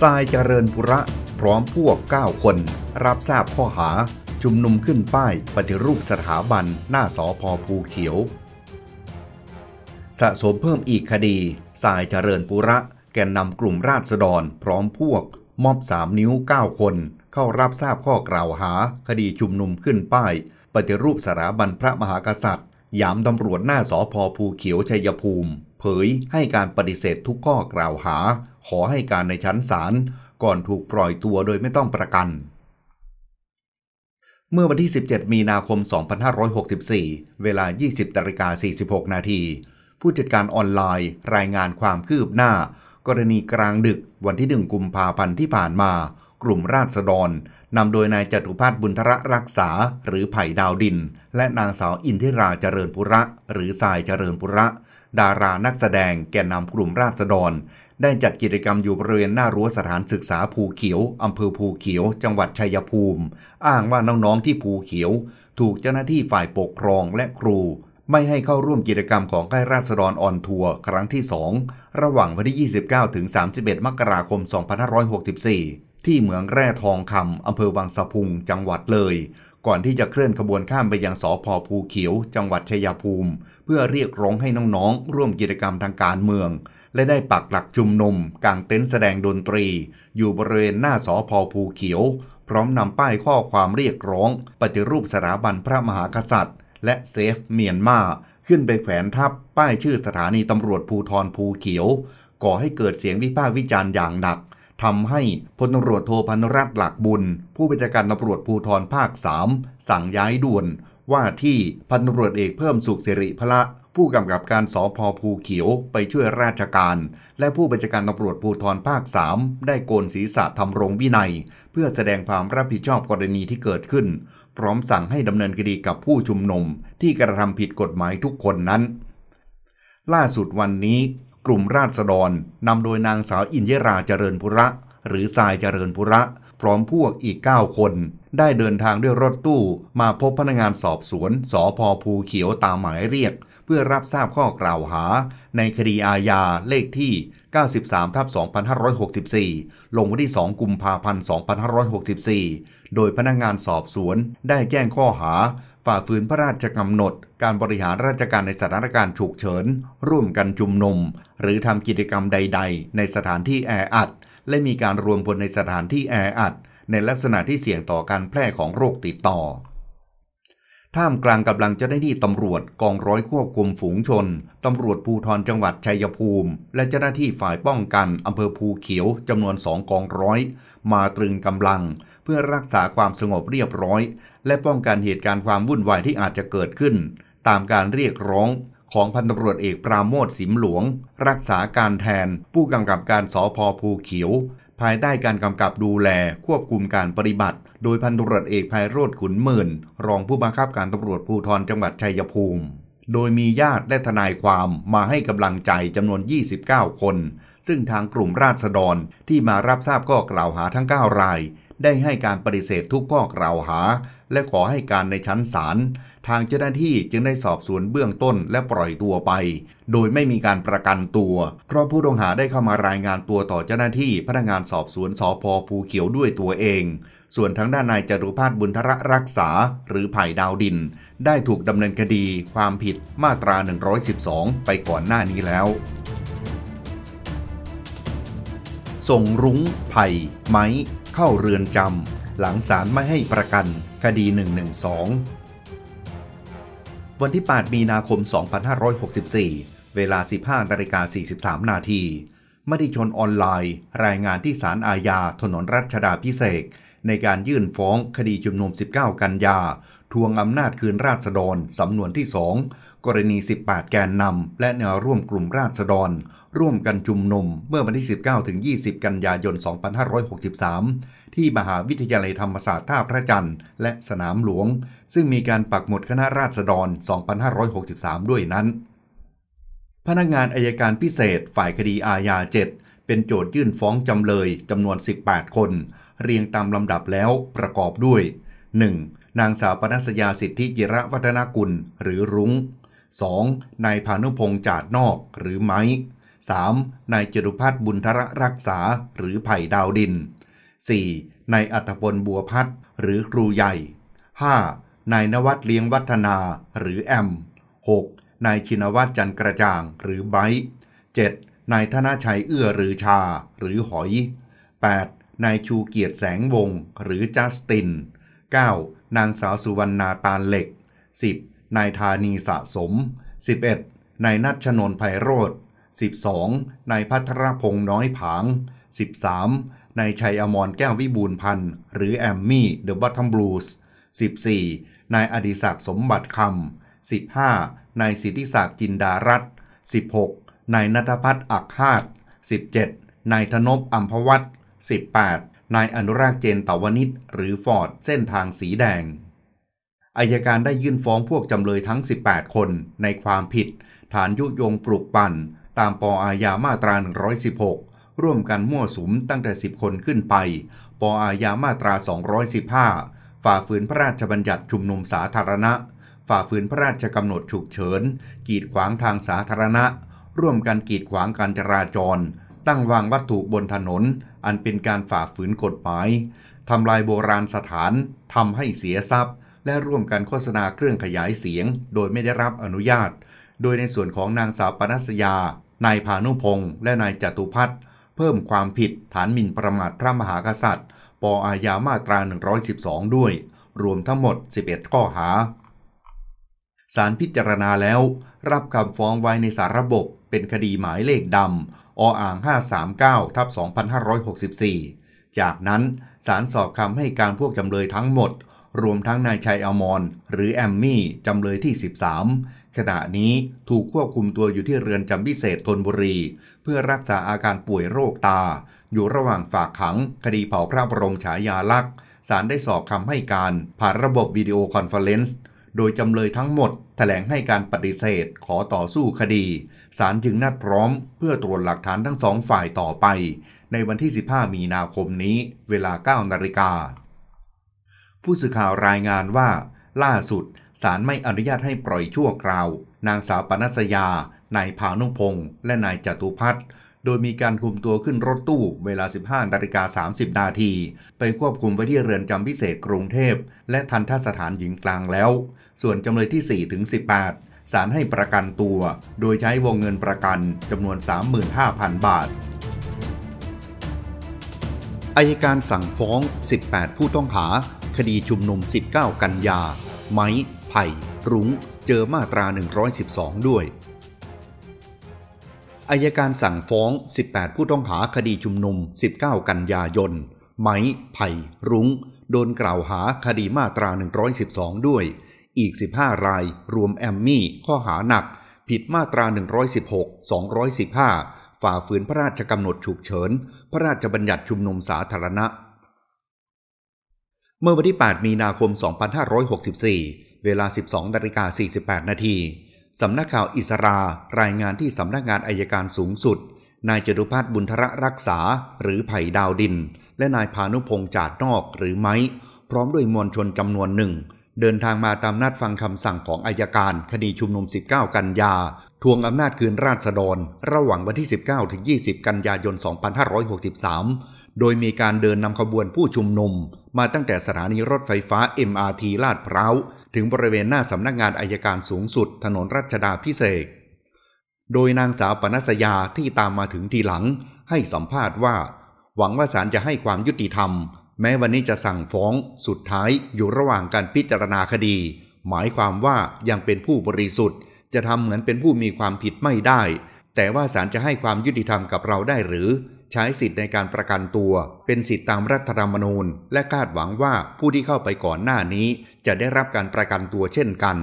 ทรายเจริญปุระ พร้อมพวก 9 คน รับทราบข้อหาชุมนุมขึ้นป้าย ปฏิรูปสถาบันหน้าสอพอภูเขียว สะสมเพิ่มอีกคดีทรายเจริญปุระ แกนนำกลุ่มราษฎร พร้อมพวก มอบสามนิ้ว 9 คน เข้ารับทราบข้อกล่าวหา คดีชุมนุมขึ้นป้าย ปฏิรูปสถาบันพระมหากษัตริย์ ยามตำรวจหน้าสอพอภูเขียวชัยภูมิ เผยให้การปฏิเสธทุกข้อกล่าวหาขอให้การในชั้นศาลก่อนถูกปล่อยตัวโดยไม่ต้องประกัน เมื่อวันที่ 17 มีนาคม 2564 เวลา 20ตริกา46 นาที ผู้จัดการออนไลน์ รายงานความคืบหน้า กรณีกลางดึกวันที่ 1 กุมภาพันธ์ที่ผ่านมา กลุ่มราษฎรนำโดยนายจตุพัฒน์บุญทรรักษา หรือไผ่ดาวดิน และนางสาวอินทิราเจริญปุระ หรือสายเจริญปุระ ดารานักแสดงแก่นนำกลุ่มราษฎรได้จัดกิจกรรมอยู่บริเวณหน้ารั้วสถานศึกษาภูเขียว อำเภอภูเขียว จังหวัดชัยภูมิ อ้างว่าน้องๆที่ภูเขียว ถูกเจ้าหน้าที่ฝ่ายปกครองและครู ไม่ให้เข้าร่วมกิจกรรมของใกล้ราษฎรออนทัวร์ครั้งที่ 2 ระหว่างวันที่ 29ถึง31 มกราคม 2564 ที่เมืองแร่ทองคำอำเภอวังสะพุง จังหวัดเลย ก่อนที่จะเคลื่อนขบวนข้ามไปยังสอพอภูเขียว จังหวัดชัยภูมิ เพื่อเรียกร้องให้น้องๆร่วมกิจกรรมทางการเมืองและได้ปักหลักชุมนุมกางเต็นท์แสดงดนตรี อยู่บริเวณหน้าสอพอภูเขียว พร้อมนำป้ายข้อความเรียกร้องปฏิรูปสถาบันพระมหากษัตริย์ และเซฟเมียนมาขึ้นไปแขวนทับป้ายชื่อสถานีตำรวจภูทรภูเขียว ก่อให้เกิดเสียงวิพากษ์วิจารณ์อย่างหนักทำให้พลตำรวจโทพันรัตน์หลักบุญ ผู้บัญชาการตำรวจภูทรภาค3สั่งย้ายด่วน ว่าที่พันตำรวจเอกเพิ่มสุขสิริพละผู้กำกับการสอพอภูเขียวไปช่วยราชการ และผู้บัญชาการตำรวจภูธรภาค 3 ได้โกนศีรษะทำรงวินัย เพื่อแสดงความรับผิดชอบกรณีที่เกิดขึ้น พร้อมสั่งให้ดำเนินคดีกับผู้ชุมนุมที่กระทำผิดกฎหมายทุกคนนั้น ล่าสุดวันนี้ กลุ่มราษฎรนำโดยนางสาวอินเยราเจริญพุระ หรือทรายเจริญพุระ พร้อมพวกอีก 9 คน ได้เดินทางด้วยรถตู้ มาพบพนักงานสอบสวนสอพอภูเขียวตามหมายเรียกเพื่อรับทราบข้อกล่าวหา ในคดีอาญาเลขที่ 93ทับ2564 ลงวันที่ 2 กุมภาพันธ์ 2564 โดยพนักงงานสอบสวน ได้แจ้งข้อหา ฝ่าฝืนพระราชกำหนด การบริหารราชการในสถานการณ์ฉุกเฉิน ร่วมกันจุมนุมหรือทำกิจกรรมใดๆ ในสถานที่แออัด และมีการรวมพลในสถานที่แออัด ในลักษณะที่เสี่ยงต่อการแพร่ของโรคติดต่อท่ามกลางกำลังเจ้าหน้าที่ตำรวจกองร้อยควบคุมฝูงชนตำรวจภูทรจังหวัดชัยภูมิ และเจ้าหน้าที่ฝ่ายป้องกันอำเภอภูเขียวจำนวนสองกองร้อยมาตรึงกำลัง เพื่อรักษาความสงบเรียบร้อยและป้องกันเหตุการณ์ความวุ่นวายที่อาจจะเกิดขึ้น ตามการเรียกร้องของพันตำรวจเอกปราโมทสิมหลวง รักษาการแทนผู้กำกับการสอพอภูเขียวภายใต้การกำกับดูแลควบคุมการปฏิบัติ โดยพันตรวจเอกไพโรธขุนหมื่นรองผู้บังคับการตำรวจภูธรจังหวัดชัยภูมิ โดยมีญาติและทนายความมาให้กำลังใจจำนวน 29 คน ซึ่งทางกลุ่มราษฎรที่มารับทราบข้อกล่าวหาทั้ง 9 รายได้ให้การปฏิเสธทุกข้อกล่าวหา และขอให้การในชั้นศาลทางเจ้าหน้าที่จึงได้สอบสวนเบื้องต้นและปล่อยตัวไป โดยไม่มีการประกันตัว เพราะผู้ต้องหาได้เข้ามารายงานตัวต่อเจ้าหน้าที่พนักงานสอบสวนสอพอภูเขียวด้วยตัวเอง ส่วนทางด้านนายจรุพาสบุญทระรักษาหรือไผ่ดาวดิน ได้ถูกดำเนินคดีความผิดมาตรา 112 ไปก่อนหน้านี้แล้วส่งรุ้งไผ่ไม้ เข้าเรือนจำ หลังศาลไม่ให้ประกัน คดี 112 วันที่ 8 มีนาคม 2564 เวลา 15นาฬิกา43 นาทีมติชนออนไลน์ รายงานที่ศาลอาญาถนนรัชดาพิเศษในการยื่นฟ้องคดีชุมนุม 19 กันยาทวงอำนาจคืนราษฎรสำนวนที่ 2 กรณี 18 แกนนำ และแนวร่วมกลุ่มราษฎร ร่วมกันชุมนุมเมื่อวันที่ 19ถึง20 กันยายน 2563 ที่มหาวิทยาลัยธรรมศาสตร์ท่าพระจันทร์ และสนามหลวง ซึ่งมีการปักหมุดคณะราษฎร 2563 ด้วยนั้น พนักงานอายการพิเศษฝ่ายคดีอาญา 7 เป็นโจทยื่นฟ้องจำเลยจำนวน 18 คนเรียงตามลำดับแล้วประกอบด้วย 1. นางสาวปนัสยาสิทธิเยระวัฒนกุล หรือรุง้ง 2. นายพานุพงษ์จาดนอก หรือไม้ 3. นายจรุพัฒน์บุญธระรักษา หรือไผ่ดาวดิน 4. นายอัตพลบัวพัฒหรือครูใหญ่ 5. นายนวัดเลี้ยงวัฒนา หรือแอม 6. นายชินวัตรจันกระจ่าง หรือไบ 7. นายธนาชัยเอื้อ หรือชา หรือหอย 8. นายชูเกียรติแสงวง หรือ จัสติน 9. นางสาวสุวรรณาตาเหล็ก 10. นายธานีสะสม 11. นายนัชนนไพโรธ 12. นายพัทรพงษ์น้อยผาง 13. นายชัยอมรแก้ววิบูลพันธ์หรือแอมมี่เดอะบัตทัมบลูส 14. นายอดิศักดิ์สมบัติคำ 15. นายสิทธิศักดิ์จินดารัตน์ 16. นายนัทพัฒน์อักฮาด 17. นายธนบอัมพวัต 18. นายอนุรักษ์เจนตาวนิชหรือฟอร์ด เส้นทางสีแดงอายการได้ยื่นฟ้องพวกจำเลยทั้ง 18 คนในความผิด ฐานยุยงปลุกปั่นตามปออาญามาตรา 116 ร่วมกันมั่วสุมตั้งแต่ 10 คนขึ้นไปปออาญามาตรา 215 ฝ่าฝืนพระราชบัญญัติชุมนุมสาธารณะ ฝ่าฝืนพระราชกำหนดฉุกเฉิน กีดขวางทางสาธารณะ ร่วมกันกีดขวางการจราจรตั้งวางวัตถุบนถนน อันเป็นการฝ่าฝืนกฎหมาย ทำลายโบราณสถาน ทำให้เสียทรัพย์ และร่วมกันโฆษณาเครื่องขยายเสียง โดยไม่ได้รับอนุญาต โดยในส่วนของนางสาวปนัสยา นายพานุพงศ์ และนายจตุพัฒน์เพิ่มความผิดฐานหมิ่นประมาทพระมหากษัตริย์ ปออาญามาตรา112 ด้วย รวมทั้งหมด 11 ข้อหา สารพิจารณาแล้ว รับคำฟ้องไว้ในสารระบบ เป็นคดีหมายเลขดำออ่าง539ทับ2564จากนั้น สารสอบคำให้การพวกจำเลยทั้งหมด รวมทั้ง นายชัยอมรหรือแอมมี่ จำเลยที่ 13 ขณะนี้ถูกควบคุมตัวอยู่ที่เรือนจำพิเศษทนบุรี เพื่อรักษาอาการป่วยโรคตา อยู่ระหว่างฝากขัง คดีเผาพระบรมฉายาลักษณ์สารได้สอบคำให้การผ่านระบบวิดีโอคอนเฟอเรนซ์โดยจำเลยทั้งหมดถแถลงให้การปฏิเสธขอต่อสู้คดีศาลจึงนัดพร้อม เพื่อตรวจหลักฐานทั้งสองฝ่ายต่อไป ในวันที่ 15 มีนาคมนี้ เวลา9นาฬิกา ผู้สื่อข่าวรายงานว่า ล่าสุดศาลไม่อนุญาตให้ปล่อยชั่วคราว นางสาวปนัสยา นายพานุพงศ์และนายจตุพัฒน์ดยมีการคุมตัวขึ้นรถตู้เวลา 15นาฬิกา30นาทีไปควบคุมไว้ที่เรือนจำพิเศษกรุงเทพและทันทสถานหญิงกลางแล้วส่วนจำเลยที่4ถึง18ศาลให้ประกันตัวโดยใช้วงเงินประกันจำนวน 35,000 บาท อายการสั่งฟ้อง 18 ผู้ต้องหา คดีชุมนุม 19 กันยาไม้ไผ่ รุ้งเจอมาตรา112 ด้วยอายการสั่งฟ้อง 18 ผู้ต้องหาคดีชุมนุม 19 กันยายนไม้ไผ่ รุ้ง โดนกล่าวหาคดีมาตรา 112 ด้วยอีก 15 รายรวมแอมมี่ ข้อหาหนักผิดมาตรา 116 215 ฝ่าฝืนพระราชกำหนดฉุกเฉินพระราชบัญญัติชุมนุมสาธารณะ เมื่อวันที่ 8 มีนาคม 2564 เวลา 12นาฬิกา48 นาทีสำนักข่าวอิสรา รายงานที่สำนักงานอายการสูงสุด นายจตุพัฒน์บุญทระรักษาหรือไผ่ดาวดิน และนายพานุพงษ์จาดนอกหรือไม้ พร้อมด้วยมวลชนจำนวนหนึ่งเดินทางมาตามนัดฟังคำสั่งของอายการ คดีชุมนุม 19 กันยาทวงอำนาจคืนราษฎรระหว่างวันที่ 19 ถึง 20 กันยายน 2563 โดยมีการเดินนำขบวนผู้ชุมนุม มาตั้งแต่สถานีรถไฟฟ้า MRT ลาดพร้าวถึงบริเวณหน้าสำนักงานอายการสูงสุด ถนนรัชดาพิเศษ โดยนางสาวปนัสยาที่ตามมาถึงทีหลัง ให้สัมภาษณ์ว่า หวังว่าศาลจะให้ความยุติธรรมแม้วันนี้จะสั่งฟ้องสุดท้ายอยู่ระหว่างการพิจารณาคดี หมายความว่ายังเป็นผู้บริสุทธิ์ จะทำเหมือนเป็นผู้มีความผิดไม่ได้ แต่ว่าศาลจะให้ความยุติธรรมกับเราได้หรือ ใช้สิทธิ์ในการประกันตัวเป็นสิทธิตามรัฐธรรมนูญ และคาดหวังว่าผู้ที่เข้าไปก่อนหน้านี้จะได้รับการประกันตัวเช่นกัน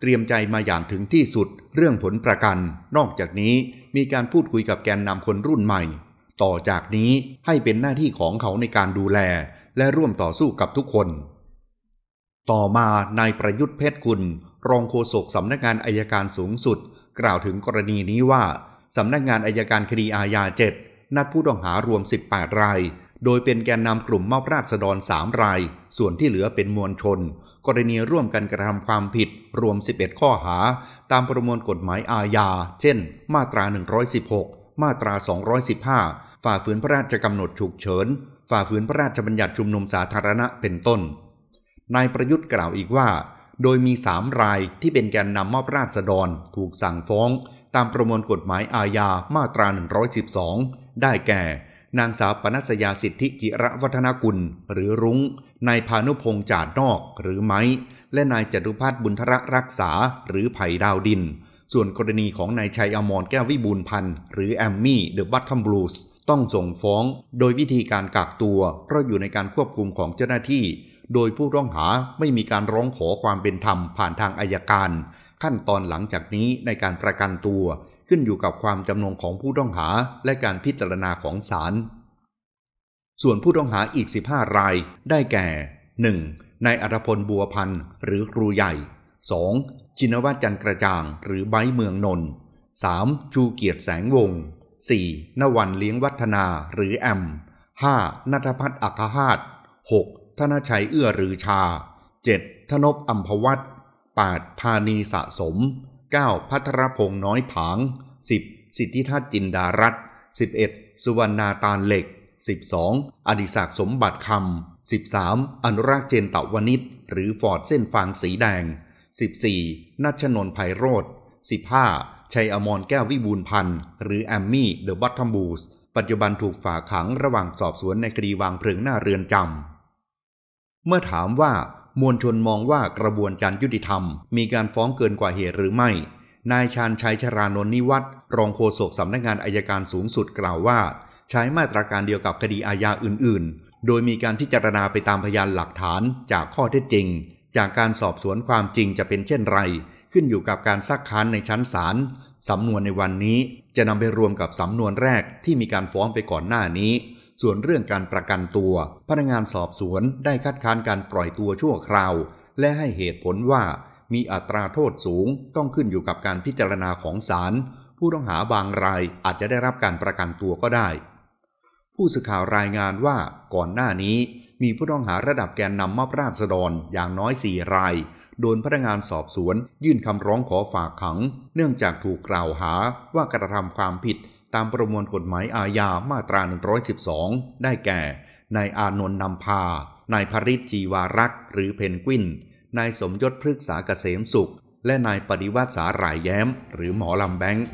เตรียมใจมาอย่างถึงที่สุดเรื่องผลประกัน นอกจากนี้มีการพูดคุยกับแกนนำคนรุ่นใหม่ ต่อจากนี้ให้เป็นหน้าที่ของเขาในการดูแลและร่วมต่อสู้กับทุกคน ต่อมา นายประยุทธ์ เพชรกุล รองโฆษกสำนักงานอายการสูงสุด กล่าวถึงกรณีนี้ว่า สำนักงานอายการคดีอาญาเจ็ดนัดผู้ต้องหารวม 18 ราย โดยเป็นแกนนำกลุ่มมอบราษฎร3ราย ส่วนที่เหลือเป็นมวลชน กรณีร่วมกันกระทำความผิดรวม 11 ข้อหา ตามประมวลกฎหมายอาญา เช่น มาตรา 116 มาตรา 215 ฝ่าฝืนพระราชกำหนดฉุกเฉินฝ่าฝืนพระราชบัญญัติชุมนุมสาธารณะเป็นต้น นายประยุทธ์กล่าวอีกว่า โดยมีสามรายที่เป็นแกนนำมอบราษฎรถูกสั่งฟ้อง ตามประมวลกฎหมายอาญามาตรา 112 ได้แก่ นางสาวปนัสยาสิทธิกิระวัฒนกุล หรือรุง้งนายพานุพงษ์จาดนอก หรือไม้ และนายจตุพัฒน์บุญทรรักษาหรือไผ่ดาวดินส่วนกรณีของนายชัยอมรแก้ววิบูลพันธ์หรือแอมมี่เดอะบัตทัมบลูสต้องส่งฟ้องโดยวิธีการกักตัว เพราะอยู่ในการควบคุมของเจ้าหน้าที่ โดยผู้ร้องหาไม่มีการร้องขอความเป็นธรรมผ่านทางอายการ ขั้นตอนหลังจากนี้ในการประกันตัวขึ้นอยู่กับความจำนงของผู้ต้องหาและการพิจารณาของศาลส่วนผู้ต้องหาอีก 15 รายได้แก่ 1. นายอัธพลบัวพันธ์หรือครูใหญ่ 2. จินวัฒน์จันกระจ่าง หรือไบเมืองนนท์ 3. ชูเกียรติแสงวง 4. นวันเลี้ยงวัฒนาหรือแอม 5. นัทพัฒน์อัคหาต 6. ธนชัยเอื้อหรือชา 7. ธนบอัมพวัตร 8. ธานีสะสม 9. พัทรพงษ์น้อยผาง 10. สิทธิทัตจินดารัตเอ 11. สุวรรณาตาลเหล็ก 12. อดิศักสมบัติคำ 13. อนุรักษ์เจนตะวนิชหรือฟอร์ดเส้นฟางสีแดง 14. นัชนนภัยโรธ15ชัยอมรแก้ววิบูลพันธ์หรือแอมมี่เดอะบอททอมบูสปัจจุบันถูกฝากขังระหว่างสอบสวนในคดีวางเพลิงหน้าเรือนจำ เมื่อถามว่ามวลชนมองว่ากระบวนการยุติธรรมมีการฟ้องเกินกว่าเหตุหรือไม่ นายชาญชัยชรานนท์นิวัตรรองโฆษกสำนักงานอายการสูงสุดกล่าวว่า ใช้มาตราการเดียวกับคดีอาญาอื่น ๆ โดยมีการพิจารณาไปตามพยานหลักฐานจากข้อเท็จจริง จากการสอบสวนความจริงจะเป็นเช่นไรขึ้นอยู่กับการซักค้านในชั้นศาล สำนวนในวันนี้จะนำไปรวมกับสำนวนแรกที่มีการฟ้องไปก่อนหน้านี้ ส่วนเรื่องการประกันตัว พนักงานสอบสวนได้คัดค้านการปล่อยตัวชั่วคราว และให้เหตุผลว่ามีอัตราโทษสูง ต้องขึ้นอยู่กับการพิจารณาของศาล ผู้ต้องหาบางรายอาจจะได้รับการประกันตัวก็ได้ ผู้สื่อข่าวรายงานว่าก่อนหน้านี้ มีผู้ต้องหาระดับแกนนำมอบราษฎรอย่างน้อย4รายโดนพนักงานสอบสวนยื่นคำร้องขอฝากขัง เนื่องจากถูกกล่าวหาว่ากระทำความผิดตามประมวลกฎหมายอาญามาตรา 112 ได้แก่ นายอานนท์นำพา นายพริตจีวารักษ์หรือเพนกวิน นายสมยศพฤกษาเกษมสุข และนายปฏิวัติสาหร่ายแย้มหรือหมอลำแบงค์